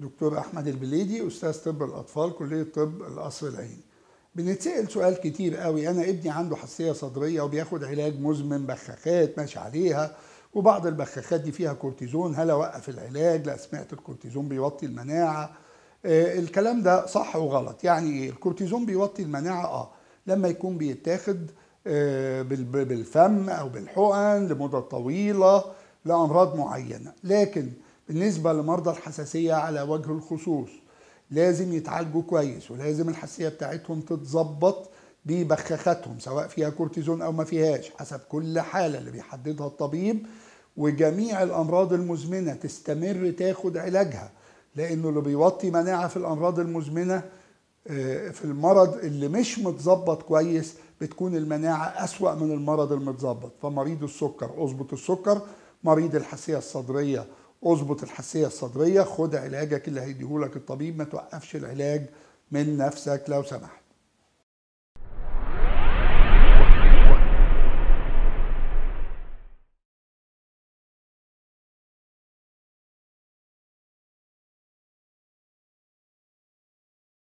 دكتور احمد البليدي استاذ طب الاطفال كليه طب القصر العيني بنتسال سؤال كتير قوي انا ابني عنده حساسيه صدريه وبياخد علاج مزمن بخاخات ماشي عليها وبعض البخاخات دي فيها كورتيزون هل اوقف العلاج لا سمعت الكورتيزون بيوطي المناعه آه، الكلام ده صح وغلط يعني ايه الكورتيزون بيوطي المناعه اه لما يكون بيتاخد آه، بالفم او بالحقن لمده طويله لامراض معينه لكن بالنسبة لمرضى الحساسية على وجه الخصوص لازم يتعالجوا كويس ولازم الحساسية بتاعتهم تتظبط ببخاخاتهم سواء فيها كورتيزون أو ما فيهاش حسب كل حالة اللي بيحددها الطبيب وجميع الأمراض المزمنة تستمر تاخد علاجها لأنه اللي بيوطي مناعة في الأمراض المزمنة آه، في المرض اللي مش متظبط كويس بتكون المناعة أسوأ من المرض المتظبط فمريض السكر أظبط السكر مريض الحساسية الصدرية اظبط الحساسيه الصدريه خد علاجك اللي هيديهولك الطبيب ما توقفش العلاج من نفسك لو سمحت